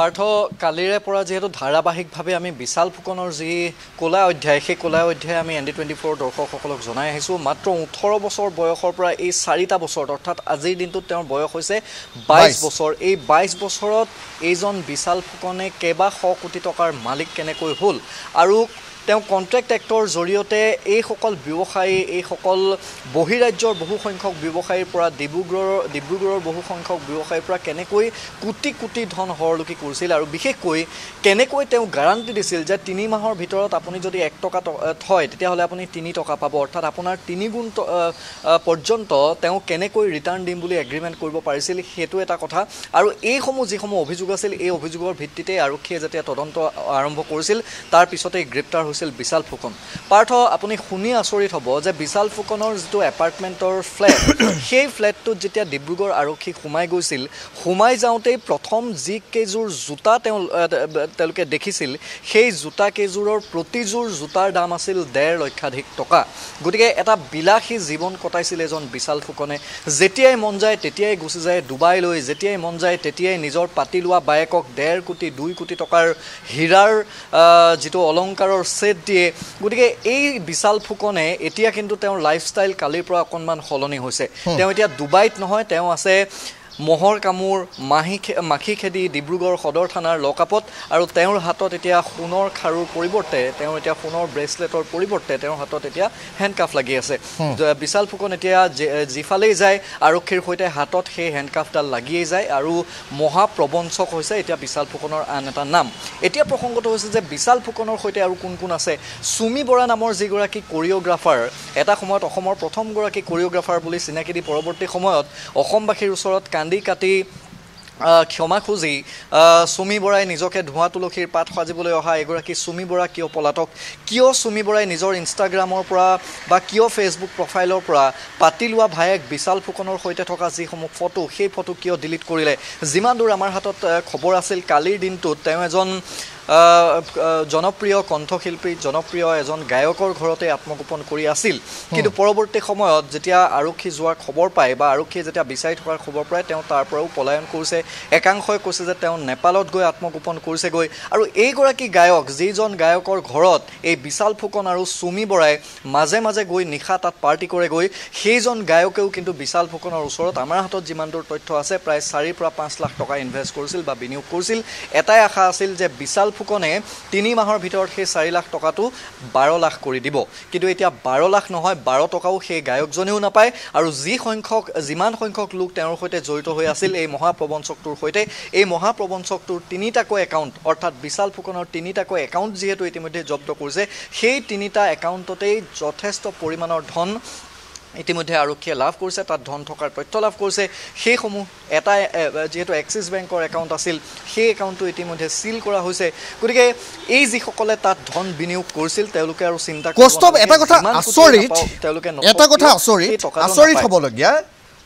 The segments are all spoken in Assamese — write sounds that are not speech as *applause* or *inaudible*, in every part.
পাৰ্থ কালিৰে পৰা যিহেতু ধাৰাবাহিকভাৱে আমি বিশাল ফুকনৰ যি কলা অধ্যায় সেই কলা অধ্যায় আমি এন ডি টুৱেণ্টি ফ'ৰ দৰ্শকসকলক জনাই আহিছোঁ মাত্ৰ ওঠৰ বছৰ বয়সৰ পৰা এই চাৰিটা বছৰত অৰ্থাৎ আজিৰ দিনটোত তেওঁৰ বয়স হৈছে বাইছ বছৰ এই বাইছ বছৰত এইজন বিশাল ফুকনে কেইবাশ কোটি টকাৰ মালিক কেনেকৈ হ'ল আৰু তেওঁ কণ্ট্ৰেক্ট এক্টৰ জৰিয়তে এইসকল ব্যৱসায়ী এইসকল বহিৰাজ্যৰ বহুসংখ্যক ব্যৱসায়ীৰ পৰা ডিব্ৰুগড়ৰ ডিব্ৰুগড়ৰ বহুসংখ্যক ব্যৱসায়ীৰ পৰা কেনেকৈ কোটি কোটি ধন সৰলোকী কৰিছিল আৰু বিশেষকৈ কেনেকৈ তেওঁ গাৰাণ্টি দিছিল যে তিনি মাহৰ ভিতৰত আপুনি যদি এক টকা থয় তেতিয়াহ'লে আপুনি তিনি টকা পাব অৰ্থাৎ আপোনাৰ গুণ পৰ্যন্ত তেওঁ কেনেকৈ ৰিটাৰ্ণ দিম বুলি এগ্ৰিমেণ্ট কৰিব পাৰিছিল সেইটো এটা কথা আৰু এইসমূহ যিসমূহ অভিযোগ আছিল এই অভিযোগৰ ভিত্তিতে আৰক্ষীয়ে যেতিয়া তদন্ত আৰম্ভ কৰিছিল তাৰ পিছতেই গ্ৰেপ্তাৰ হৈছিল বিশাল ফুকন পাৰ্থ আপুনি শুনি আচৰিত হ'ব যে বিশাল ফুকনৰ যিটো এপাৰ্টমেণ্টৰ ফ্লেট *coughs* সেই ফ্লেটটোত যেতিয়া ডিব্ৰুগড় আৰক্ষী সোমাই গৈছিল সোমাই যাওঁতেই প্ৰথম যিকেইযোৰ জোতা তেওঁ তেওঁলোকে দেখিছিল সেই জোতাকেইযোৰৰ প্ৰতিযোৰ জোতাৰ দাম আছিল ডেৰ লক্ষাধিক টকা গতিকে এটা বিলাসী জীৱন কটাইছিল এজন বিশাল ফুকনে যেতিয়াই মন যায় তেতিয়াই গুচি যায় ডুবাইলৈ যেতিয়াই মন যায় তেতিয়াই নিজৰ পাতি লোৱা বায়েকক ডেৰ কোটি দুই কোটি টকাৰ হীৰাৰ যিটো অলংকাৰৰ ছেট দিয়ে গতিকে এই বিশাল ফুকনে এতিয়া কিন্তু তেওঁৰ লাইফ ষ্টাইল কালিৰ পৰা অকণমান সলনি হৈছে তেওঁ এতিয়া ডুবাইত নহয় তেওঁ আছে মহৰ কামোৰ মাহী মাখি খেদি ডিব্ৰুগড় সদৰ থানাৰ লকআপত আৰু তেওঁৰ হাতত এতিয়া সোণৰ খাৰুৰ পৰিৱৰ্তে তেওঁৰ এতিয়া সোণৰ ব্ৰেচলেটৰ পৰিৱৰ্তে তেওঁৰ হাতত এতিয়া হেণ্ডকাফ লাগি আছে বিশাল ফুকন এতিয়া যিফালেই যায় আৰক্ষীৰ সৈতে হাতত সেই হেণ্ডকাফডাল লাগিয়েই যায় আৰু মহাপ্ৰবঞ্চক হৈছে এতিয়া বিশাল ফুকনৰ আন এটা নাম এতিয়া প্ৰসংগটো হৈছে যে বিশাল ফুকনৰ সৈতে আৰু কোন কোন আছে চুমি বৰা নামৰ যিগৰাকী কৰিঅ'গ্ৰাফাৰ এটা সময়ত অসমৰ প্ৰথমগৰাকী কৰিঅ'গ্ৰাফাৰ বুলি চিনাকি দি পৰৱৰ্তী সময়ত অসমবাসীৰ ওচৰত কান্দি কান্দি কাটি ক্ষমা খুজি চুমি বৰাই নিজকে ধোঁৱা তুলসীৰ পাত সাজিবলৈ অহা এগৰাকী চুমি বৰা কিয় পলাতক কিয় চুমি বৰাই নিজৰ ইনষ্টাগ্ৰামৰ পৰা বা কিয় ফেচবুক প্ৰফাইলৰ পৰা পাতি লোৱা ভায়েক বিশাল ফুকনৰ সৈতে থকা যিসমূহ ফটো সেই ফটো কিয় ডিলিট কৰিলে যিমান দূৰ আমাৰ হাতত খবৰ আছিল কালিৰ দিনটোত তেওঁ এজন জনপ্ৰিয় কণ্ঠশিল্পী জনপ্ৰিয় এজন গায়কৰ ঘৰতে আত্মগোপন কৰি আছিল কিন্তু পৰৱৰ্তী সময়ত যেতিয়া আৰক্ষী যোৱাৰ খবৰ পায় বা আৰক্ষীয়ে যেতিয়া বিচাৰি থকাৰ খবৰ পায় তেওঁ তাৰ পৰাও পলায়ন কৰিছে একাংশই কৈছে যে তেওঁ নেপালত গৈ আত্মগোপন কৰিছেগৈ আৰু এইগৰাকী গায়ক যিজন গায়কৰ ঘৰত এই বিশাল ফুকন আৰু চুমি বৰাই মাজে মাজে গৈ নিশা তাত পাৰ্টি কৰেগৈ সেইজন গায়কেও কিন্তু বিশাল ফুকনৰ ওচৰত আমাৰ হাতত যিমান দূৰ তথ্য আছে প্ৰায় চাৰিৰ পৰা পাঁচ লাখ টকা ইনভেষ্ট কৰিছিল বা বিনিয়োগ কৰিছিল এটাই আশা আছিল যে বিশাল ফুকনে তিনি মাহৰ ভিতৰত সেই চাৰি লাখ টকাটো বাৰ লাখ কৰি দিব কিন্তু এতিয়া বাৰ লাখ নহয় বাৰ টকাও সেই গায়কজনেও নাপায় আৰু যি সংখ্যক যিমান সংখ্যক লোক তেওঁৰ সৈতে জড়িত হৈ আছিল এই মহাপ্ৰবঞ্চকটোৰ সৈতে এই মহাপ্ৰবঞ্চকটোৰ তিনিটাকৈ একাউণ্ট অৰ্থাৎ বিশাল ফুকনৰ তিনিটাকৈ একাউণ্ট যিহেতু ইতিমধ্যে জব্দ কৰিছে সেই তিনিটা একাউণ্টতেই যথেষ্ট পৰিমাণৰ ধন ইতিমধ্যে আৰক্ষীয়ে লাভ কৰিছে তাত ধন থকাৰ তথ্য লাভ কৰিছে সেইসমূহ এটা যিহেতু এক্সিছ বেংকৰ একাউণ্ট আছিল সেই একাউণ্টটো ইতিমধ্যে চিল কৰা হৈছে গতিকে এই যিসকলে তাত ধন বিনিয়োগ কৰিছিল তেওঁলোকে আৰু চিন্তা কষ্ট এটা কথা আচৰিত তেওঁলোকে এটা কথা আচৰিত আচৰিত হ'বলগীয়া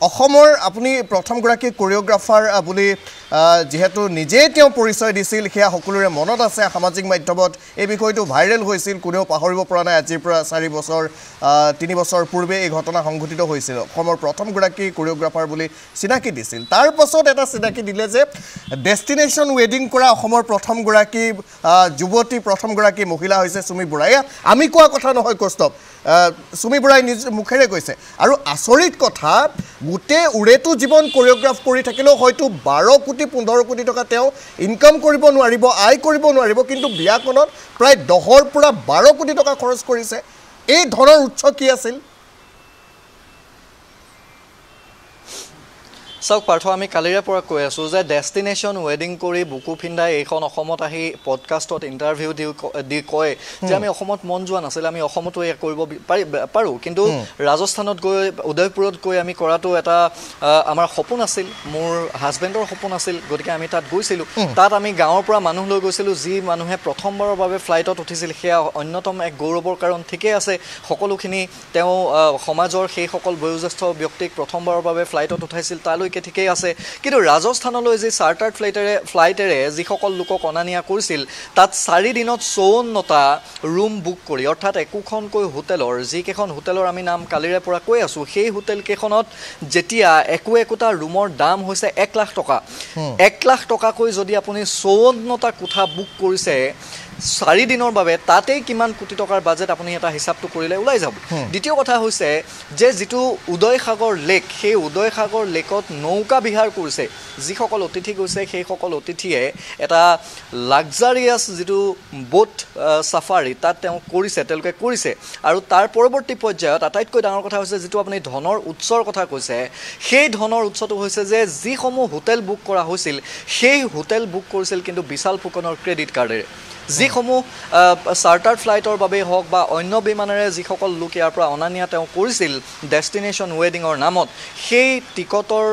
অসমৰ আপুনি প্ৰথমগৰাকী কৰিঅ'গ্ৰাফাৰ বুলি যিহেতু নিজেই তেওঁ পৰিচয় দিছিল সেয়া সকলোৰে মনত আছে সামাজিক মাধ্যমত এই বিষয়টো ভাইৰেল হৈছিল কোনেও পাহৰিব পৰা নাই আজিৰ পৰা চাৰি বছৰ তিনি বছৰ পূৰ্বে এই ঘটনা সংঘটিত হৈছিল অসমৰ প্ৰথমগৰাকী কোৰিঅগ্ৰাফাৰ বুলি চিনাকি দিছিল তাৰ পাছত এটা চিনাকি দিলে যে ডেষ্টিনেশ্যন ৱেডিং কৰা অসমৰ প্ৰথমগৰাকী যুৱতী প্ৰথমগৰাকী মহিলা হৈছে চুমি বুঢ়া আমি কোৱা কথা নহয় কৌস্তৱ চুমি বৰাই নিজ মুখেৰে কৈছে আৰু আচৰিত কথা গোটেই উৰেটো জীৱন কোৰিঅগ্ৰাফ কৰি থাকিলেও হয়তো বাৰ কোটি পোন্ধৰ কোটি টকা তেওঁ ইনকাম কৰিব নোৱাৰিব আয় কৰিব নোৱাৰিব কিন্তু বিয়াখনত প্ৰায় দহৰ পৰা বাৰ কোটি টকা খৰচ কৰিছে এই ধনৰ উৎস কি আছিল চাওক পাৰ্থ আমি কালিৰে পৰা কৈ আছোঁ যে ডেষ্টিনেশ্যন ৱেডিং কৰি বুকু ফিন্দাই এইখন অসমত আহি পডকাষ্টত ইণ্টাৰভিউ দি কয় যে আমি অসমত মন যোৱা নাছিল আমি অসমতো এয়া কৰিব পাৰি পাৰোঁ কিন্তু ৰাজস্থানত গৈ উদয়পুৰত গৈ আমি কৰাটো এটা আমাৰ সপোন আছিল মোৰ হাজবেণ্ডৰ সপোন আছিল গতিকে আমি তাত গৈছিলোঁ তাত আমি গাঁৱৰ পৰা মানুহ লৈ গৈছিলোঁ যি মানুহে প্ৰথমবাৰৰ বাবে ফ্লাইটত উঠিছিল সেয়া অন্যতম এক গৌৰৱৰ কাৰণ ঠিকেই আছে সকলোখিনি তেওঁ সমাজৰ সেইসকল বয়োজ্যেষ্ঠ ব্যক্তিক প্ৰথমবাৰৰ বাবে ফ্লাইটত উঠাইছিল তালৈ আপোনালোকে ঠিকেই আছে কিন্তু ৰাজস্থানলৈ যি চাৰ্টাৰ্ড ফ্লাইটেৰে ফ্লাইটেৰে যিসকল লোকক অনা নিয়া কৰিছিল তাত চাৰিদিনত চৌৱন্নটা ৰুম বুক কৰি অৰ্থাৎ একোখনকৈ হোটেলৰ যিকেইখন হোটেলৰ আমি নাম কালিৰে পৰা কৈ আছোঁ সেই হোটেলকেইখনত যেতিয়া একো একোটা ৰুমৰ দাম হৈছে এক লাখ টকা এক লাখ টকাকৈ যদি আপুনি চৌৱন্নটা কোঠা বুক কৰিছে চাৰিদিনৰ বাবে তাতেই কিমান কোটি টকাৰ বাজেট আপুনি এটা হিচাপটো কৰিলে ওলাই যাব দ্বিতীয় কথা হৈছে যে যিটো উদয়সাগৰ লেক সেই উদয়সাগৰ লেকত নৌকা বিহাৰ কৰিছে যিসকল অতিথি গৈছে সেইসকল অতিথিয়ে এটা লাগজাৰিয়াছ যিটো বোট চাফাৰী তাত তেওঁ কৰিছে তেওঁলোকে কৰিছে আৰু তাৰ পৰৱৰ্তী পৰ্যায়ত আটাইতকৈ ডাঙৰ কথা হৈছে যিটো আপুনি ধনৰ উৎসৰ কথা কৈছে সেই ধনৰ উৎসটো হৈছে যে যিসমূহ হোটেল বুক কৰা হৈছিল সেই হোটেল বুক কৰিছিল কিন্তু বিশাল ফুকনৰ ক্ৰেডিট কাৰ্ডেৰে যিসমূহ চাৰ্টাৰ ফ্লাইটৰ বাবেই হওক বা অন্য বিমানেৰে যিসকল লোক ইয়াৰ পৰা অনা নিয়া তেওঁ কৰিছিল ডেষ্টিনেশ্যন ৱেডিঙৰ নামত সেই টিকটৰ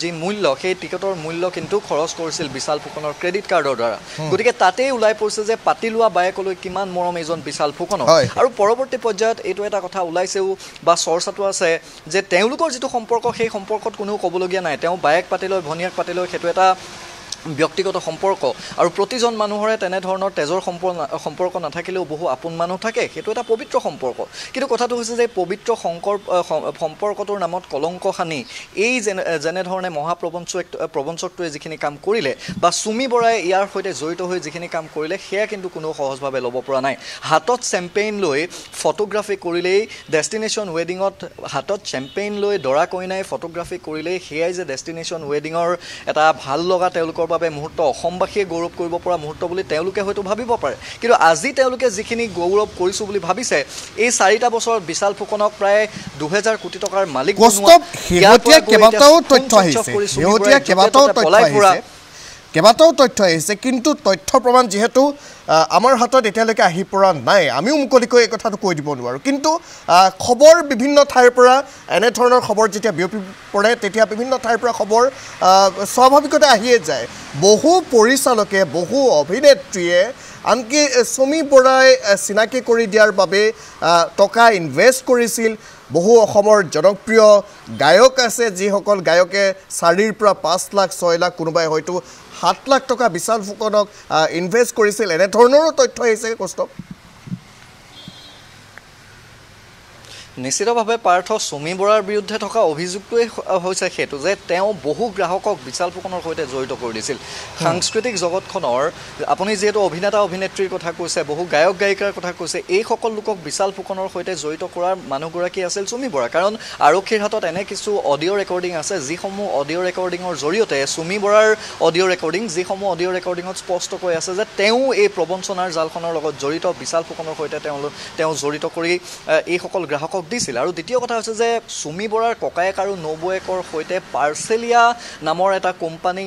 যি মূল্য সেই টিকটৰ মূল্য কিন্তু খৰচ কৰিছিল বিশাল ফুকনৰ ক্ৰেডিট কাৰ্ডৰ দ্বাৰা গতিকে তাতেই ওলাই পৰিছে যে পাতি লোৱা বায়েকলৈ কিমান মৰম এইজন বিশাল ফুকনক আৰু পৰৱৰ্তী পৰ্যায়ত এইটো এটা কথা ওলাইছেও বা চৰ্চাটো আছে যে তেওঁলোকৰ যিটো সম্পৰ্ক সেই সম্পৰ্কত কোনেও ক'বলগীয়া নাই তেওঁ বায়েক পাতি লৈ ভনীয়েক পাতি লৈ সেইটো এটা ব্যক্তিগত সম্পৰ্ক আৰু প্ৰতিজন মানুহৰে তেনেধৰণৰ তেজৰ সম্পৰ্ক সম্পৰ্ক নাথাকিলেও বহু আপোন মানুহ থাকে সেইটো এটা পবিত্ৰ সম্পৰ্ক কিন্তু কথাটো হৈছে যে পবিত্ৰ শংকৰ সম্পৰ্কটোৰ নামত কলংক সানি এই যেনে যেনেধৰণে মহাপ্ৰবঞ্চ প্ৰবঞ্চকটোৱে যিখিনি কাম কৰিলে বা চুমি বৰাই ইয়াৰ সৈতে জড়িত হৈ যিখিনি কাম কৰিলে সেয়া কিন্তু কোনো সহজভাৱে ল'ব পৰা নাই হাতত চেম্পেইন লৈ ফটোগ্ৰাফী কৰিলেই ডেষ্টিনেশ্যন ৱেডিঙত হাতত চেম্পেইন লৈ দৰা কইনাই ফটোগ্ৰাফী কৰিলেই সেয়াই যে ডেষ্টিনেশ্যন ৱেডিঙৰ এটা ভাল লগা তেওঁলোকৰ বাবে মুহূৰ্ত অসমবাসীয়ে গৌৰৱ কৰিব পৰা মুহূৰ্ত বুলি তেওঁলোকে হয়তো ভাবিব পাৰে কিন্তু আজি তেওঁলোকে যিখিনি গৌৰৱ কৰিছোঁ বুলি ভাবিছে এই চাৰিটা বছৰত বিশাল ফুকনক প্ৰায় দুহেজাৰ কোটি টকাৰ মালিক কৰিছে কেইবাটাও তথ্য আহিছে কিন্তু তথ্য প্ৰমাণ যিহেতু আমাৰ হাতত এতিয়ালৈকে আহি পৰা নাই আমিও মুকলিকৈ এই কথাটো কৈ দিব নোৱাৰোঁ কিন্তু খবৰ বিভিন্ন ঠাইৰ পৰা এনেধৰণৰ খবৰ যেতিয়া বিয়পি পৰে তেতিয়া বিভিন্ন ঠাইৰ পৰা খবৰ স্বাভাৱিকতে আহিয়ে যায় বহু পৰিচালকে বহু অভিনেত্ৰীয়ে আনকি চমি বৰাই চিনাকি কৰি দিয়াৰ বাবে টকা ইনভেষ্ট কৰিছিল বহু অসমৰ জনপ্ৰিয় গায়ক আছে যিসকল গায়কে চাৰিৰ পৰা পাঁচ লাখ ছয় লাখ কোনোবাই হয়তো সাত লাখ টকা বিশাল ফুকনক ইনভেষ্ট কৰিছিল এনেধৰণৰো তথ্য আহিছে কষ্ট নিশ্চিতভাৱে পাৰ্থ চুমি বৰাৰ বিৰুদ্ধে থকা অভিযোগটোৱেই হৈছে সেইটো যে তেওঁ বহু গ্ৰাহকক বিশাল ফুকনৰ সৈতে জড়িত কৰি দিছিল সাংস্কৃতিক জগতখনৰ আপুনি যিহেতু অভিনেতা অভিনেত্ৰীৰ কথা কৈছে বহু গায়ক গায়িকাৰ কথা কৈছে এইসকল লোকক বিশাল ফুকনৰ সৈতে জড়িত কৰাৰ মানুহগৰাকী আছিল চুমি বৰা কাৰণ আৰক্ষীৰ হাতত এনে কিছু অডিঅ' ৰেকৰ্ডিং আছে যিসমূহ অডিঅ' ৰেকৰ্ডিঙৰ জৰিয়তে চুমি বৰাৰ অডিঅ' ৰেকৰ্ডিং যিসমূহ অডিঅ' ৰেকৰ্ডিঙত স্পষ্টকৈ আছে যে তেওঁ এই প্ৰবঞ্চনাৰ জালখনৰ লগত জড়িত বিশাল ফুকনৰ সৈতে তেওঁ তেওঁ জড়িত কৰি এইসকল গ্ৰাহকক জনক দিছিল আৰু দ্বিতীয় কথা হৈছে যে চুমি বৰাৰ ককায়েক আৰু নবৌৱেকৰ সৈতে পাৰ্চেলিয়া নামৰ এটা কোম্পানী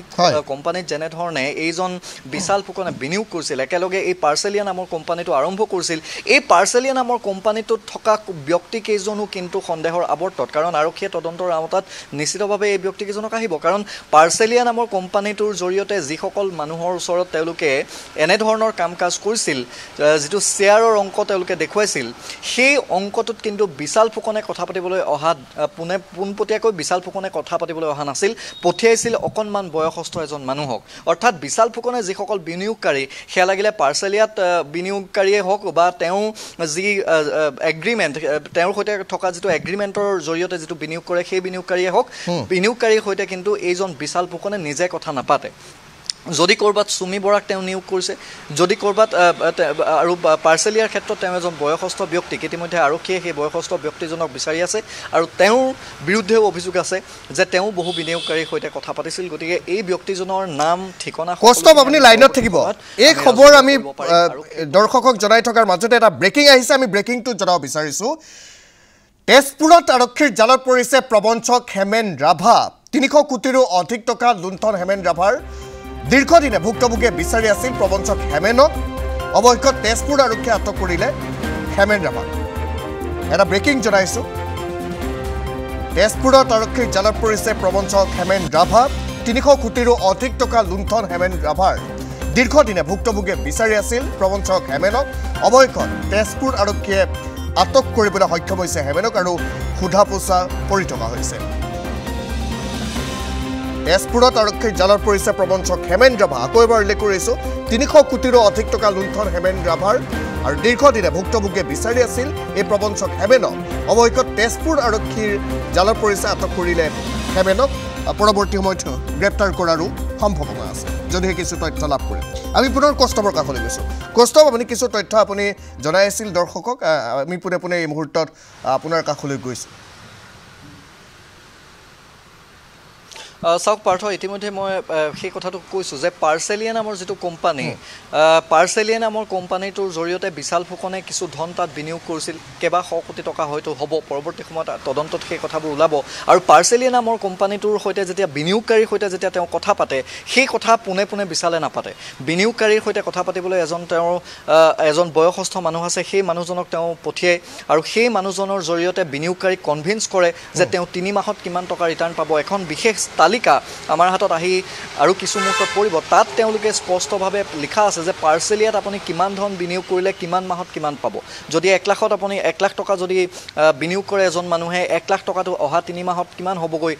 কোম্পানীত যেনেধৰণে এইজন বিশাল ফুকনে বিনিয়োগ কৰিছিল একেলগে এই পাৰ্চেলিয়া নামৰ কোম্পানীটো আৰম্ভ কৰিছিল এই পাৰ্চেলিয়া নামৰ কোম্পানীটোত থকা ব্যক্তিকেইজনো কিন্তু সন্দেহৰ আৱৰ্তত কাৰণ আৰক্ষীয়ে তদন্তৰ আওতাত নিশ্চিতভাৱে এই ব্যক্তিকেইজনক আহিব কাৰণ পাৰ্চেলিয়া নামৰ কোম্পানীটোৰ জৰিয়তে যিসকল মানুহৰ ওচৰত তেওঁলোকে এনেধৰণৰ কাম কাজ কৰিছিল যিটো শ্বেয়াৰৰ অংক তেওঁলোকে দেখুৱাইছিল সেই অংকটোত কিন্তু বি বিশাল ফুকনে কথা পাতিবলৈ অহা পোনে পোনপটীয়াকৈ বিশাল ফুকনে কথা পাতিবলৈ অহা নাছিল পঠিয়াইছিল অকণমান বয়সস্থ এজন মানুহক অৰ্থাৎ বিশাল ফুকনে যিসকল বিনিয়োগকাৰী সেয়া লাগিলে পাৰ্চেলিয়াত বিনিয়োগকাৰীয়ে হওক বা তেওঁ যি এগ্ৰিমেণ্ট তেওঁৰ সৈতে থকা যিটো এগ্ৰিমেণ্টৰ জৰিয়তে যিটো বিনিয়োগ কৰে সেই বিনিয়োগকাৰীয়ে হওক বিনিয়োগকাৰীৰ সৈতে কিন্তু এইজন বিশাল ফুকনে নিজে কথা নাপাতে যদি ক'ৰবাত চুমি বৰাক তেওঁ নিয়োগ কৰিছে যদি ক'ৰবাত আৰু পাৰ্চেলিয়াৰ ক্ষেত্ৰত তেওঁ এজন বয়সস্থ ব্যক্তিক ইতিমধ্যে আৰক্ষীয়ে সেই বয়সস্থ ব্যক্তিজনক বিচাৰি আছে আৰু তেওঁৰ বিৰুদ্ধেও অভিযোগ আছে যে তেওঁ বহু বিনিয়োগকাৰীৰ সৈতে কথা পাতিছিল গতিকে এই ব্যক্তিজনৰ নাম ঠিকনা কষ্ট আপুনি লাইনত থাকিব এই খবৰ আমি দৰ্শকক জনাই থকাৰ মাজতে এটা ব্ৰেকিং আহিছে আমি ব্ৰেকিংটো জনাব বিচাৰিছোঁ তেজপুৰত আৰক্ষীৰ জালত পৰিছে প্ৰবঞ্চক হেমেন ৰাভা তিনিশ কোটিৰো অধিক টকা লুণ্ঠন হেমেন ৰাভাৰ দীৰ্ঘদিনে ভুক্তভোগে বিচাৰি আছিল প্ৰবঞ্চক হেমেনক অবশ্য তেজপুৰ আৰক্ষী আটক কৰিলে হেমেন ৰামাক এটা ব্ৰেকিং জানাইছো তেজপুৰ আৰক্ষীৰ জালত পৰিছে প্ৰবঞ্চক হেমেন ৰাভা তিনিশ কোটিৰো অধিক টকা লুণ্ঠন হেমেন ৰাভাৰ দীৰ্ঘদিনে ভুক্তভোগে বিচাৰি আছিল প্ৰবঞ্চক হেমেনক অবশ্য তেজপুৰ আৰক্ষীয়ে আটক কৰিবলৈ সক্ষম হৈছে হেমেনক আৰু সোধা পোছা কৰি থকা হৈছে তেজপুৰত আৰক্ষীৰ জালত পৰিছে প্ৰবঞ্চক হেমেন ৰাভা আকৌ এবাৰ উল্লেখ কৰিছো তিনিশ কোটিৰো অধিক টকা লুণ্ঠন হেমেন ৰাভাৰ আৰু দীৰ্ঘদিনে ভুক্তভোগীয়ে বিচাৰি আছিল এই প্ৰবঞ্চক হেমেনক অৱশেষত তেজপুৰ আৰক্ষীৰ জালত পৰিছে আটক কৰিলে হেমেনক পৰৱৰ্তী সময়ত গ্ৰেপ্তাৰ কৰাৰো সম্ভাৱনা আছে যদিহে কিছু তথ্য লাভ কৰে আমি পুনৰ কষ্টমৰ কাষলৈ গৈছোঁ কষ্টম আপুনি কিছু তথ্য আপুনি জনাই আছিল দৰ্শকক আমি পোনে পোনে এই মুহূৰ্তত আপোনাৰ কাষলৈ গৈছোঁ চাওক পাৰ্থ ইতিমধ্যে মই সেই কথাটো কৈছোঁ যে পাৰ্চেলিয়া নামৰ যিটো কোম্পানী পাৰ্চেলিয়ে নামৰ কোম্পানীটোৰ জৰিয়তে বিশাল ফুকনে কিছু ধন তাত বিনিয়োগ কৰিছিল কেইবাশ কোটি টকা হয়তো হ'ব পৰৱৰ্তী সময়ত তদন্তত সেই কথাবোৰ ওলাব আৰু পাৰ্চেলিয়ে নামৰ কোম্পানীটোৰ সৈতে যেতিয়া বিনিয়োগকাৰীৰ সৈতে যেতিয়া তেওঁ কথা পাতে সেই কথা পোনে পোনে বিশালে নাপাতে বিনিয়োগকাৰীৰ সৈতে কথা পাতিবলৈ এজন তেওঁ এজন বয়সস্থ মানুহ আছে সেই মানুহজনক তেওঁ পঠিয়াই আৰু সেই মানুহজনৰ জৰিয়তে বিনিয়োগকাৰীক কনভিন্স কৰে যে তেওঁ তিনি মাহত কিমান টকা ৰিটাৰ্ণ পাব এখন বিশেষ তালিকা আমাৰ হাতত আহি আৰু কিছু মুহূৰ্তত পৰিব তাত তেওঁলোকে স্পষ্টভাৱে লিখা আছে যে পাৰ্চেলিয়াত আপুনি কিমান ধন বিনিয়োগ কৰিলে কিমান মাহত কিমান পাব যদি এক লাখত আপুনি এক লাখ টকা যদি বিনিয়োগ কৰে এজন মানুহে এক লাখ টকাটো অহা তিনিমাহত কিমান হ'বগৈ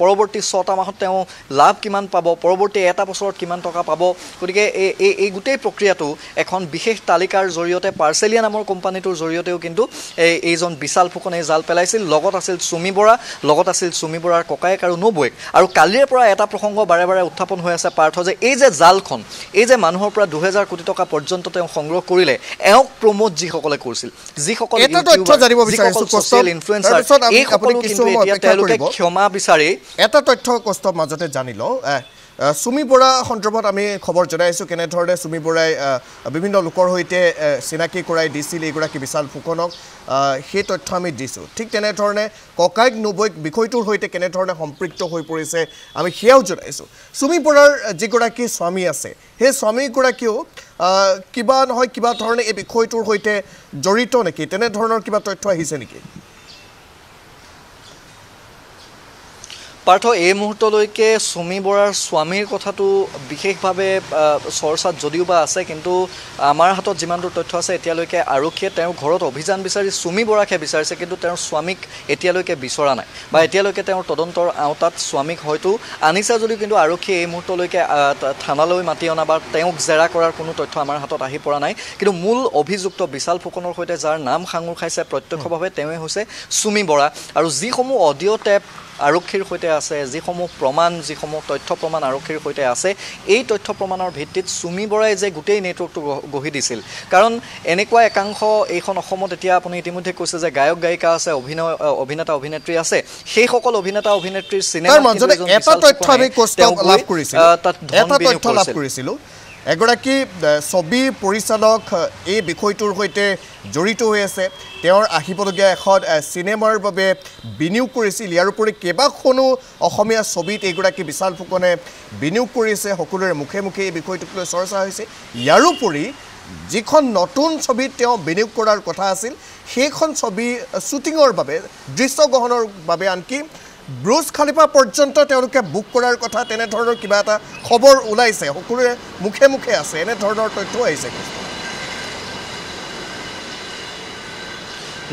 পৰৱৰ্তী ছটা মাহত তেওঁ লাভ কিমান পাব পৰৱৰ্তী এটা বছৰত কিমান টকা পাব গতিকে এই এই এই গোটেই প্ৰক্ৰিয়াটো এখন বিশেষ তালিকাৰ জৰিয়তে পাৰ্চেলিয়া নামৰ কোম্পানীটোৰ জৰিয়তেও কিন্তু এই এইজন বিশাল ফুকনে জাল পেলাইছিল লগত আছিল চুমি বৰা লগত আছিল চুমি বৰাৰ ককায়েক আৰু নবু নহ'বই আৰু কালিৰ পৰা এটা প্ৰসংগ বাৰে বাৰে উত্থাপন হৈ আছে পাৰ্থ যে এই যে জালখন এই যে মানুহৰ পৰা দুহেজাৰ কোটি টকা পৰ্যন্ত তেওঁ সংগ্ৰহ কৰিলে এওঁক প্ৰমোদ যিসকলে কৰিছিল যিসকলে ক্ষমা বিচাৰি এটা তথ্য কষ্টৰ মাজতে জানি লওঁ চুমি বৰা সন্দৰ্ভত আমি খবৰ জনাইছোঁ কেনেধৰণে চুমি বৰাই বিভিন্ন লোকৰ সৈতে চিনাকি কৰাই দিছিল এইগৰাকী বিশাল ফুকনক সেই তথ্য আমি দিছোঁ ঠিক তেনেধৰণে ককাইক নবৈক বিষয়টোৰ সৈতে কেনেধৰণে সম্পৃক্ত হৈ পৰিছে আমি সেয়াও জনাইছোঁ চুমি বৰাৰ যিগৰাকী স্বামী আছে সেই স্বামীগৰাকীও কিবা নহয় কিবা ধৰণে এই বিষয়টোৰ সৈতে জড়িত নেকি তেনেধৰণৰ কিবা তথ্য আহিছে নেকি পাৰ্থ এই মুহূৰ্তলৈকে চুমি বৰাৰ স্বামীৰ কথাটো বিশেষভাৱে চৰ্চাত যদিও বা আছে কিন্তু আমাৰ হাতত যিমান দূৰ তথ্য আছে এতিয়ালৈকে আৰক্ষীয়ে তেওঁৰ ঘৰত অভিযান বিচাৰি চুমি বৰাকহে বিচাৰিছে কিন্তু তেওঁৰ স্বামীক এতিয়ালৈকে বিচৰা নাই বা এতিয়ালৈকে তেওঁৰ তদন্তৰ আওতাত স্বামীক হয়তো আনিছে যদিও কিন্তু আৰক্ষীয়ে এই মুহূৰ্তলৈকে থানালৈ মাতি অনা বা তেওঁক জেৰা কৰাৰ কোনো তথ্য আমাৰ হাতত আহি পৰা নাই কিন্তু মূল অভিযুক্ত বিশাল ফুকনৰ সৈতে যাৰ নাম সাঙুৰ খাইছে প্ৰত্যক্ষভাৱে তেওঁৱে হৈছে চুমি বৰা আৰু যিসমূহ অডিঅ' টেপ আৰক্ষীৰ সৈতে আছে যিসমূহ প্ৰমাণ যিসমূহ তথ্য প্ৰমাণ আৰক্ষীৰ সৈতে আছে এই তথ্য প্ৰমাণৰ ভিত্তিত চুমি বৰাই যে গোটেই নেটৱৰ্কটো গঢ়ি দিছিল কাৰণ এনেকুৱা একাংশ এইখন অসমত এতিয়া আপুনি ইতিমধ্যে কৈছে যে গায়ক গায়িকা আছে অভিনয় অভিনেতা অভিনেত্ৰী আছে সেইসকল অভিনেতা অভিনেত্ৰীৰ চিনেমা তাত ধন বিনিয়োগ কৰিছিলোঁ এগৰাকী ছবি পৰিচালক এই বিষয়টোৰ সৈতে জড়িত হৈ আছে তেওঁৰ আহিবলগীয়া এখন চিনেমাৰ বাবে বিনিয়োগ কৰিছিল ইয়াৰ উপৰি কেইবাখনো অসমীয়া ছবিত এইগৰাকী বিশাল ফুকনে বিনিয়োগ কৰিছে সকলোৰে মুখে মুখে এই বিষয়টোক লৈ চৰ্চা হৈছে ইয়াৰোপৰি যিখন নতুন ছবিত তেওঁ বিনিয়োগ কৰাৰ কথা আছিল সেইখন ছবি শ্বুটিঙৰ বাবে দৃশ্যগ্ৰহণৰ বাবে আনকি ব্ৰুজ খালিপা পৰ্যন্ত তেওঁলোকে বুক কৰাৰ কথা তেনেধৰণৰ কিবা এটা খবৰ ওলাইছে সকলোৰে মুখে মুখে আছে এনেধৰণৰ তথ্য আহিছে কৃষ্ণ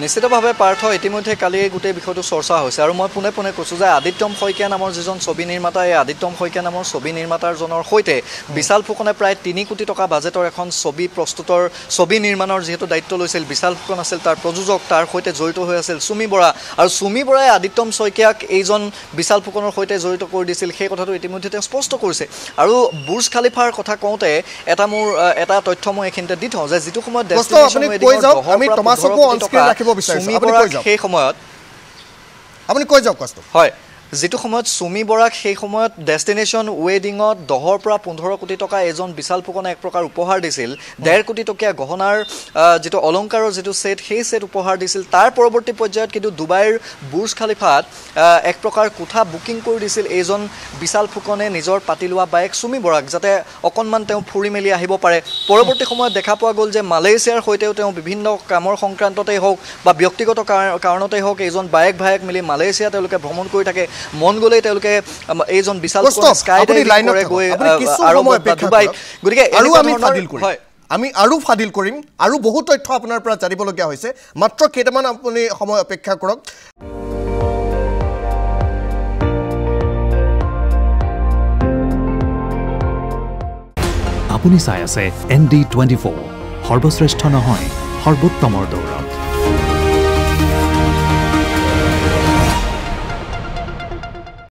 নিশ্চিতভাৱে পাৰ্থ ইতিমধ্যে কালি গোটেই বিষয়টো চৰ্চা হৈছে আৰু মই পোনে পোনে কৈছোঁ যে আদিত্যম শইকীয়া নামৰ যিজন ছবি নিৰ্মাতা এই আদিত্যম শইকীয়া নামৰ ছবি নিৰ্মাতাজনৰ সৈতে বিশাল ফুকনে প্ৰায় তিনি কোটি টকা বাজেটৰ এখন ছবি প্ৰস্তুতৰ ছবি নিৰ্মাণৰ যিহেতু দায়িত্ব লৈছিল বিশাল ফুকন আছিল তাৰ প্ৰযোজক তাৰ সৈতে জড়িত হৈ আছিল চুমি বৰা আৰু চুমি বৰাই আদিত্যম শইকীয়াক এইজন বিশাল ফুকনৰ সৈতে জড়িত কৰি দিছিল সেই কথাটো ইতিমধ্যে তেওঁ স্পষ্ট কৰিছে আৰু বুৰ্জ খালিফাৰ কথা কওঁতে এটা মোৰ এটা তথ্য মই এইখিনিতে দি থওঁ যে যিটো সময়ত কৰিব বিচাৰিছে আপুনি কৈ যাওক সেই সময়ত আপুনি কৈ যাওক কষ্ট হয় যিটো সময়ত চুমি বৰাক সেই সময়ত ডেষ্টিনেশ্যন ৱেডিঙত দহৰ পৰা পোন্ধৰ কোটি টকা এজন বিশাল ফুকনে এক প্ৰকাৰ উপহাৰ দিছিল ডেৰ কোটি টকীয়া গহনাৰ যিটো অলংকাৰৰ যিটো ছেট সেই ছেট উপহাৰ দিছিল তাৰ পৰৱৰ্তী পৰ্যায়ত কিন্তু ডুবাইৰ বুৰ্জ খালিফাত এক প্ৰকাৰ কোঠা বুকিং কৰি দিছিল এইজন বিশাল ফুকনে নিজৰ পাতি লোৱা বাইক চুমি বৰাক যাতে অকণমান তেওঁ ফুৰি মেলি আহিব পাৰে পৰৱৰ্তী সময়ত দেখা পোৱা গ'ল যে মালয়েছিয়াৰ সৈতেও তেওঁ বিভিন্ন কামৰ সংক্ৰান্ততেই হওক বা ব্যক্তিগত কাৰণতেই হওক এইজন বায়েক ভায়েক মিলি মালয়েছিয়া তেওঁলোকে ভ্ৰমণ কৰি থাকে মন গ'লে তেওঁলোকে এইজন আমি আৰু ফাদিল কৰিম আৰু বহু তথ্য আপোনাৰ পৰা জানিবলগীয়া হৈছে মাত্ৰ কেইটামান আপুনি সময় অপেক্ষা কৰক আপুনি চাই আছে এন ডি টুৱেণ্টি ফ'ৰ সৰ্বশ্ৰেষ্ঠ নহয় সৰ্বোত্তমৰ দৌৰত